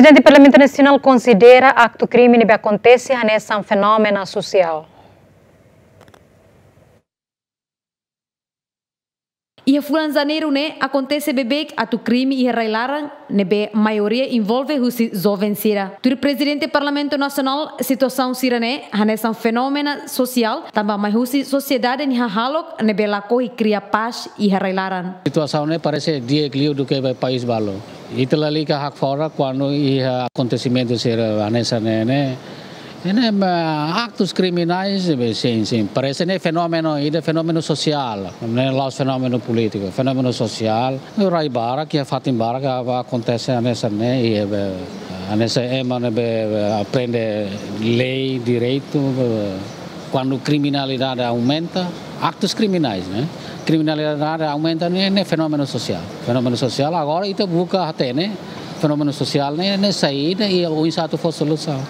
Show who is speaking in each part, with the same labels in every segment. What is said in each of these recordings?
Speaker 1: Presidente Parlamento Nacional considera acto crime que acontece nessa um fenômeno social?
Speaker 2: E fulan janeiro né acontece bebê a tu crime e railaran né be maioria envolve os jovens sira. Tu presidente do Parlamento Nacional situação sira né hanes um fenômeno social também mais os sociedade ni halok né, né be lako e cria paz e railaran.
Speaker 3: Situação né parece desequilíbrio do que o país balo. Itulah lika hak fora quando ia acontecimento sira hanes né, né actos criminais eh, sim, sim, parece nem fenômeno, ainda fenômeno social, nem lá o fenômeno político, fenômeno social. O Raibara, que é Fatim Barga, acontece nessa, né, e, nessa eh, EMA eh, aprende lei, direito, quando criminalidade aumenta, actos criminais, né? Criminalidade aumenta, né? É né fenômeno social. Fenômeno social agora, então busca até, né? Fenômeno social, né, né saída e né, o insato for solução.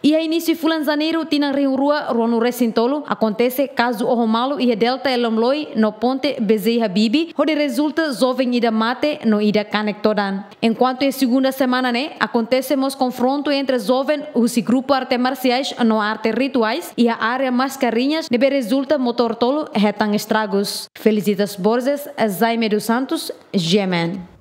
Speaker 2: E a início de fulanzaneiro, tina rio rua, ruano recintolo, acontece caso o romalo e delta elomloi no ponte Bezei Habibi, onde resulta jovem ida mate no ida canectodan. Enquanto em segunda semana, né, acontece mos confronto entre jovem e grupo arte marciais no arte rituais e a área mascarinhas, nebe resulta motor tolo retan estragos. Felicitas Borges, Jaime dos Santos, Gemen.